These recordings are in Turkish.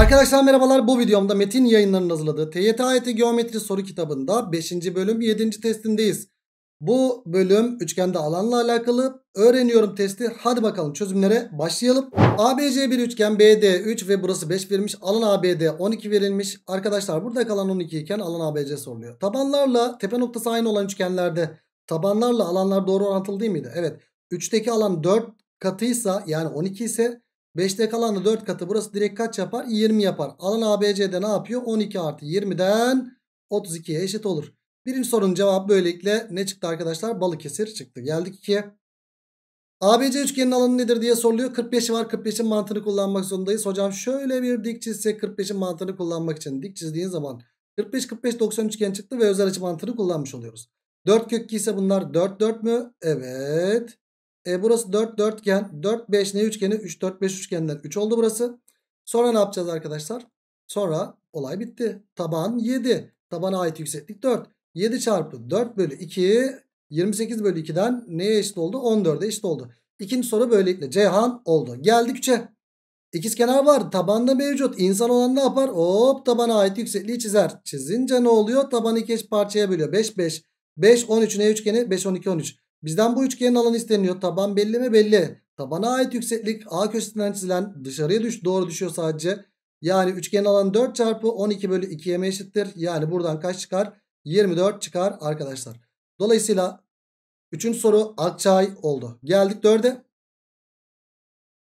Arkadaşlar merhabalar bu videomda Metin yayınlarının hazırladığı TYT AYT Geometri soru kitabında 5. bölüm 7. testindeyiz. Bu bölüm üçgende alanla alakalı öğreniyorum testi. Hadi bakalım çözümlere başlayalım. ABC bir üçgen BD 3 ve burası 5 verilmiş. Alan ABD 12 verilmiş. Arkadaşlar burada kalan 12 iken alan ABC soruluyor. Tabanlarla tepe noktası aynı olan üçgenlerde tabanlarla alanlar doğru orantılı değil miydi? Evet. 3'teki alan 4 katıysa yani 12 ise 5'te kalan da 4 katı. Burası direkt kaç yapar? 20 yapar. Alan ABC'de ne yapıyor? 12 artı 20'den 32'ye eşit olur. Birinci sorunun cevabı böylelikle ne çıktı arkadaşlar? Balıkesir çıktı. Geldik 2'ye. ABC üçgenin alanı nedir diye soruluyor. 45'i var. 45'in mantığını kullanmak zorundayız. Hocam şöyle bir dik çizsek 45'in mantığını kullanmak için. Dik çizdiğin zaman 45 45 90 üçgen çıktı ve özel açı mantığını kullanmış oluyoruz. 4 kök ise bunlar 4 4 mü? Evet. E burası 4 dörtgen. 4 5 ne üçgeni? 3 4 5 üçgenden 3 oldu burası. Sonra ne yapacağız arkadaşlar? Sonra olay bitti. Taban 7. Tabana ait yükseklik 4. 7 çarpı 4 bölü 2 28 bölü 2'den neye eşit oldu? 14'e eşit oldu. İkinci soru böylelikle Ceyhan oldu. Geldik 3'e. İkiz kenar var. Tabanda mevcut. İnsan olan ne yapar? Hop tabana ait yüksekliği çizer. Çizince ne oluyor? Tabanı iki eş parçaya bölüyor. 5 5. 5 13 ne üçgeni? 5 12 13. Bizden bu üçgenin alanı isteniyor. Taban belli mi? Belli. Tabana ait yükseklik A köşesinden çizilen dışarıya düş doğru düşüyor sadece. Yani üçgenin alanı 4 çarpı 12 bölü 2'ye eşittir. Yani buradan kaç çıkar? 24 çıkar arkadaşlar. Dolayısıyla 3. soru Akçay oldu. Geldik 4'e.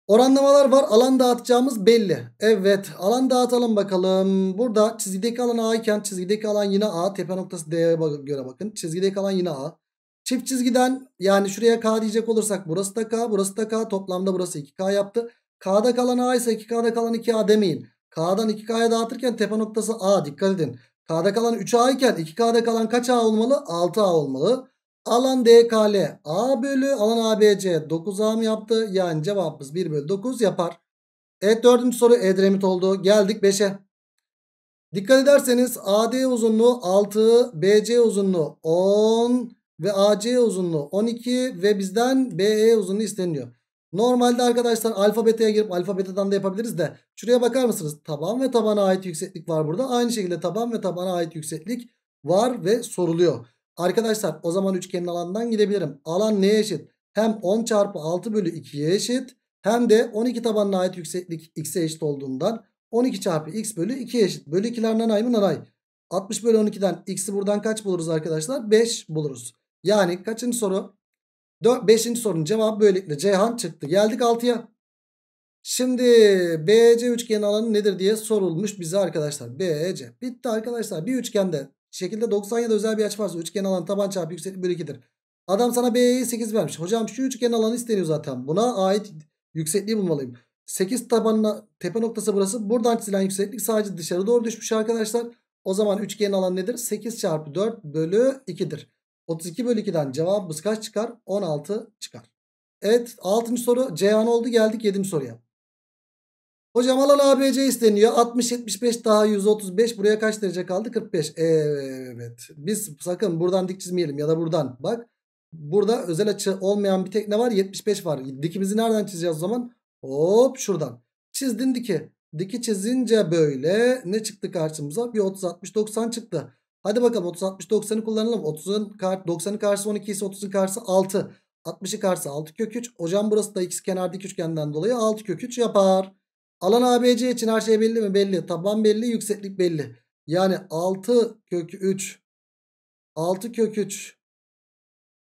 Oranlamalar var. Alan dağıtacağımız belli. Evet. Alan dağıtalım bakalım. Burada çizgideki alan A iken çizgideki alan yine A. Tepe noktası D'ye göre bakın. Çizgideki alan yine A. Çift çizgiden yani şuraya K diyecek olursak burası da K burası da K toplamda burası 2K yaptı. K'da kalan A ise 2K'da kalan 2A demeyin. K'dan 2K'ya dağıtırken tepe noktası A dikkat edin. K'da kalan 3A iken 2K'da kalan kaç A olmalı? 6A olmalı. Alan DKL A bölü alan ABC 9A mı yaptı? Yani cevabımız 1 bölü 9 yapar. Evet dördüncü soru Edremit oldu. Geldik 5'e. Dikkat ederseniz AD uzunluğu 6, BC uzunluğu 10, ve AC uzunluğu 12 ve bizden BE uzunluğu isteniyor. Normalde arkadaşlar alfa beta'ya girip alfa beta'dan da yapabiliriz de şuraya bakar mısınız? Taban ve tabana ait yükseklik var burada. Aynı şekilde taban ve tabana ait yükseklik var ve soruluyor. Arkadaşlar o zaman üçgenin alanından gidebilirim. Alan neye eşit? Hem 10 çarpı 6 bölü 2'ye eşit hem de 12 tabanına ait yükseklik x'e eşit olduğundan 12 çarpı x bölü 2 eşit. Bölü 2'ler ay mı nanay? 60 bölü 12'den x'i buradan kaç buluruz arkadaşlar? 5 buluruz. Yani kaçıncı soru? 4, 5. sorunun cevabı böylelikle Ceyhan çıktı. Geldik 6'ya. Şimdi BC üçgen alanı nedir diye sorulmuş bize arkadaşlar. BC. Bitti arkadaşlar. Bir üçgende şekilde 90 ya da özel bir açı varsa üçgen alanı taban çarpı yükseklik bölü 2'dir. Adam sana B'ye 8 vermiş. Hocam şu üçgen alanı isteniyor zaten. Buna ait yüksekliği bulmalıyım. 8 tabanına tepe noktası burası. Buradan çizilen yükseklik sadece dışarı doğru düşmüş arkadaşlar. O zaman üçgen alanı nedir? 8 çarpı 4 bölü 2'dir. 32 bölü 2'den cevabımız kaç çıkar? 16 çıkar. Evet 6. soru Ceyhan oldu geldik 7. soruya. Hocam alan ABC isteniyor. 60-75 daha 135. Buraya kaç derece kaldı? 45. Evet. Biz sakın buradan dik çizmeyelim ya da buradan. Bak burada özel açı olmayan bir tekne var. 75 var. Dikimizi nereden çizeceğiz o zaman? Hop şuradan. Çizdin diki. Diki çizince böyle ne çıktı karşımıza? Bir 30-60-90 çıktı. Hadi bakalım 30 60 90'ı kullanalım. 30'un kar 90'ın karşısı 12 ise 30'un karşısı 6. 60'ı karşısı 6 kök 3. Hocam burası da x kenar dik üçgenden dolayı 6 kök 3 yapar. Alan ABC için her şey belli mi? Belli. Taban belli, yükseklik belli. Yani 6 kök 3 6 kök 3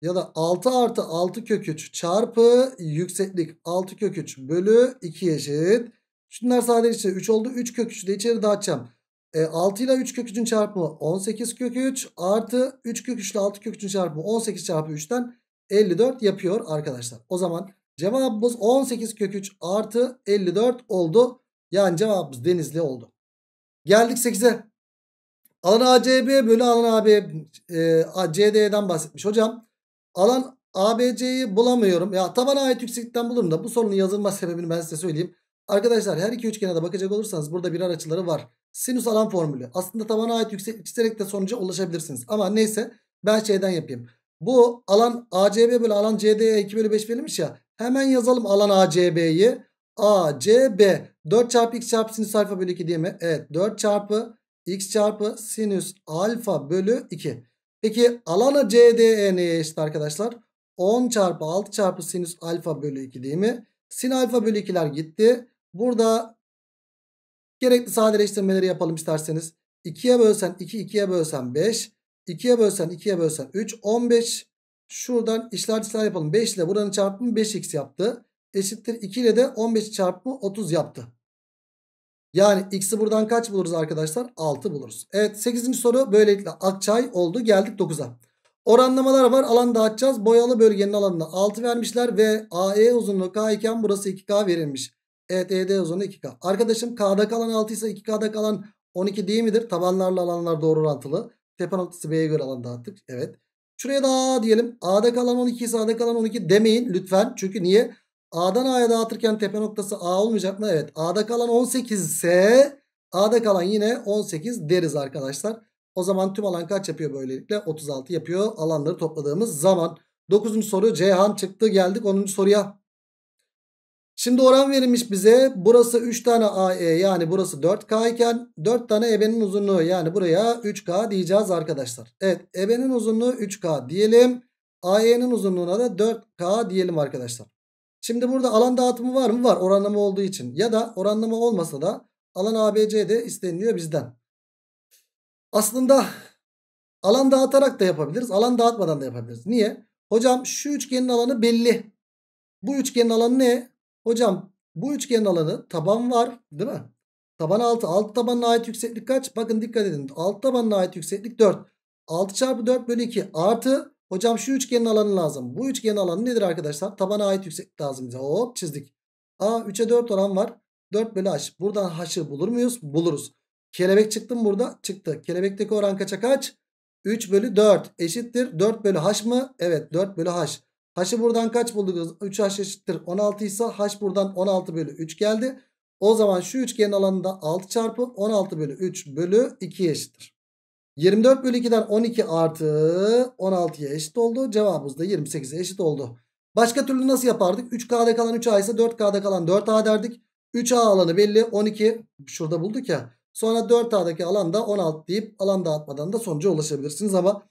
ya da 6 artı 6 kök 3 çarpı yükseklik 6 kök 3 bölü 2 eşit. Şunlar sadece 3 oldu. 3 kök 3'ü de içeri dağıtacağım. E, 6 ile 3 kök 3'ün çarpımı 18 kök 3 artı 3 kök 3 ile 6 kök 3'ün çarpımı 18 çarpı 3'ten 54 yapıyor arkadaşlar. O zaman cevabımız 18 kök 3 artı 54 oldu. Yani cevabımız denizli oldu. Geldik 8'e. Alan ACB bölü alan AB e, CD'den bahsetmiş. Hocam alan ABC'yi bulamıyorum. Ya tabana ait yükseklikten bulurum da bu sorunun yazılma sebebini ben size söyleyeyim. Arkadaşlar her iki üçgene de bakacak olursanız burada birer açıları var sinüs alan formülü. Aslında tabana ait yükseklik çizerek de sonuca ulaşabilirsiniz. Ama neyse ben şeyden yapayım. Bu alan ACB bölü alan CD'ye 2 bölü 5 verilmiş ya. Hemen yazalım alan ACB'yi. ACB 4 çarpı x çarpı sinüs alfa bölü 2 değil mi? Evet 4 çarpı x çarpı sinüs alfa bölü 2. Peki alanı CDE neye eşit arkadaşlar? 10 çarpı 6 çarpı sinüs alfa bölü 2 değil mi? Sin alfa bölü 2'ler gitti. Burada Gerekli sadeleştirmeleri yapalım isterseniz. 2'ye bölsen 2, 2'ye bölsen 5. 2'ye bölsen 2'ye bölsen 3, 15. Şuradan işler işler yapalım. 5 ile buranın çarpımı 5x yaptı. Eşittir 2 ile de 15 çarpımı 30 yaptı. Yani x'i buradan kaç buluruz arkadaşlar? 6 buluruz. Evet 8. soru böylelikle Akçay oldu. Geldik 9'a. Oranlamalar var. Alan dağıtacağız. Boyalı bölgenin alanına 6 vermişler ve AE uzunluğu K iken burası 2K verilmiş. Evet ED uzunluğu 2K. Arkadaşım K'da kalan 6 ise 2K'da kalan 12 değil midir? Tabanlarla alanlar doğru orantılı. Tepe noktası B'ye göre alan dağıttık. Evet. Şuraya da A diyelim. A'da kalan 12 ise A'da kalan 12 demeyin lütfen. Çünkü niye? A'dan A'ya dağıtırken tepe noktası A olmayacak mı? Evet. A'da kalan 18 ise A'da kalan yine 18 deriz arkadaşlar. O zaman tüm alan kaç yapıyor böylelikle? 36 yapıyor alanları topladığımız zaman. 9. soru Ceyhan çıktı geldik 10. soruya. Şimdi oran verilmiş bize. Burası 3 tane AE yani burası 4K iken 4 tane EB'nin uzunluğu yani buraya 3K diyeceğiz arkadaşlar. Evet EB'nin uzunluğu 3K diyelim. AE'nin uzunluğuna da 4K diyelim arkadaşlar. Şimdi burada alan dağıtımı var mı? Var oranlama olduğu için. Ya da oranlama olmasa da alan ABC'de isteniliyor bizden. Aslında alan dağıtarak da yapabiliriz. Alan dağıtmadan da yapabiliriz. Niye? Hocam şu üçgenin alanı belli. Bu üçgenin alanı ne? Hocam bu üçgenin alanı taban var değil mi? Taban 6, Alt tabanına ait yükseklik kaç? Bakın dikkat edin. Alt tabanına ait yükseklik 4. 6 çarpı 4 bölü 2 artı hocam şu üçgenin alanı lazım. Bu üçgenin alanı nedir arkadaşlar? Tabana ait yükseklik lazım bize. Hop çizdik. A 3'e 4 oran var. 4 bölü h. Buradan h'ı bulur muyuz? Buluruz. Kelebek çıktı mı burada? Çıktı. Kelebekteki oran kaça kaç? 3 bölü 4 eşittir. 4 bölü h mı? Evet 4 bölü h. H'ı buradan kaç bulduk? 3H eşittir 16 ise H buradan 16 bölü 3 geldi. O zaman şu üçgenin alanı da 6 çarpı 16 bölü 3 bölü 2 eşittir. 24 bölü 2'den 12 artı 16'ya eşit oldu. Cevabımız da 28'e eşit oldu. Başka türlü nasıl yapardık? 3K'da kalan 3A ise 4K'da kalan 4A derdik. 3A alanı belli 12 şurada bulduk ya. Sonra 4A'daki alanda 16 deyip alan dağıtmadan da sonuca ulaşabilirsiniz ama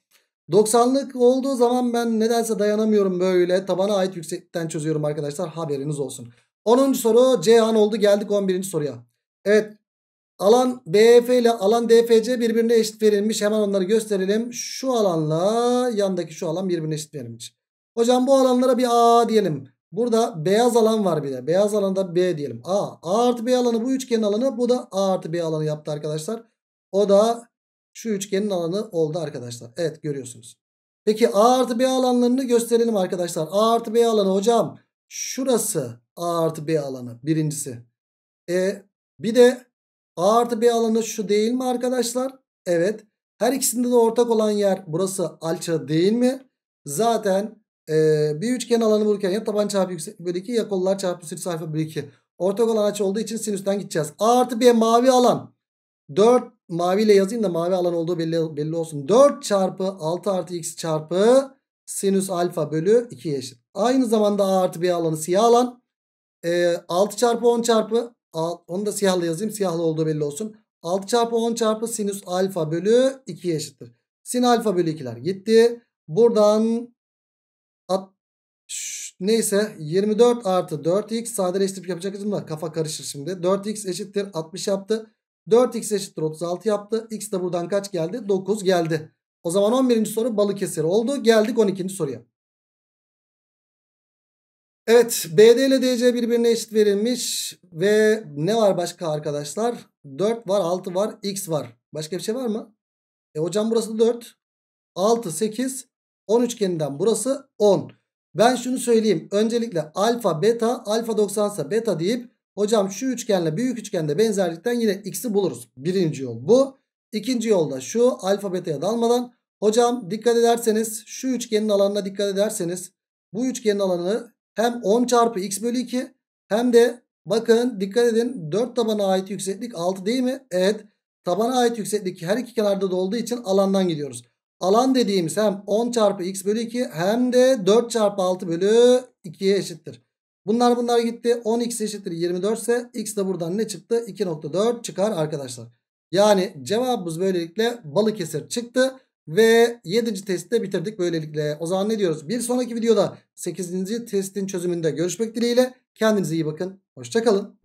90'lık olduğu zaman ben nedense dayanamıyorum böyle. Tabana ait yüksekten çözüyorum arkadaşlar. Haberiniz olsun. 10. soru Cihan oldu. Geldik 11. soruya. Evet. Alan BF ile alan DFC birbirine eşit verilmiş. Hemen onları gösterelim. Şu alanla yandaki şu alan birbirine eşit verilmiş. Hocam bu alanlara bir A diyelim. Burada beyaz alan var bir de. Beyaz alanda B diyelim. A. A artı B alanı bu üçgenin alanı. Bu da A artı B alanı yaptı arkadaşlar. O da şu üçgenin alanı oldu arkadaşlar. Evet görüyorsunuz. Peki A artı B alanlarını gösterelim arkadaşlar. A artı B alanı hocam. Şurası A artı B alanı birincisi. E, bir de A artı B alanı şu değil mi arkadaşlar? Evet. Her ikisinde de ortak olan yer burası alça değil mi? Zaten e, bir üçgen alanı bulurken ya taban çarpı yüksek bölü 2 ya kollar çarpı sinüs alfa bölü 2. Ortak olan açı olduğu için sinüsten gideceğiz. A artı B mavi alan. 4 maviyle yazayım da mavi alan olduğu belli, belli olsun. 4 çarpı 6 artı x çarpı sinüs alfa bölü 2 eşit. Aynı zamanda a artı b alanı siyah alan. E, ee, 6 çarpı 10 çarpı a, onu da siyahla yazayım. Siyahla olduğu belli olsun. 6 çarpı 10 çarpı sinüs alfa bölü 2 eşittir. Sin alfa bölü 2'ler gitti. Buradan at, şş, neyse 24 artı 4x sadeleştirip yapacak da kafa karışır şimdi. 4x eşittir 60 yaptı. 4x eşittir 36 yaptı. X de buradan kaç geldi? 9 geldi. O zaman 11. soru Balıkesir oldu. Geldik 12. soruya. Evet BD ile DC birbirine eşit verilmiş. Ve ne var başka arkadaşlar? 4 var 6 var X var. Başka bir şey var mı? E hocam burası 4. 6 8 10 üçgeninden burası 10. Ben şunu söyleyeyim. Öncelikle alfa beta alfa 90 ise beta deyip Hocam şu üçgenle büyük üçgende benzerlikten yine x'i buluruz. Birinci yol bu. İkinci yolda şu alfa beta'ya dalmadan. Hocam dikkat ederseniz şu üçgenin alanına dikkat ederseniz bu üçgenin alanı hem 10 çarpı x bölü 2 hem de bakın dikkat edin 4 tabana ait yükseklik 6 değil mi? Evet tabana ait yükseklik her iki kenarda da olduğu için alandan gidiyoruz. Alan dediğimiz hem 10 çarpı x bölü 2 hem de 4 çarpı 6 bölü 2'ye eşittir. Bunlar bunlar gitti. 10x eşittir 24 ise x de buradan ne çıktı? 2.4 çıkar arkadaşlar. Yani cevabımız böylelikle Balıkesir çıktı. Ve 7. testi de bitirdik böylelikle. O zaman ne diyoruz? Bir sonraki videoda 8. testin çözümünde görüşmek dileğiyle. Kendinize iyi bakın. Hoşçakalın.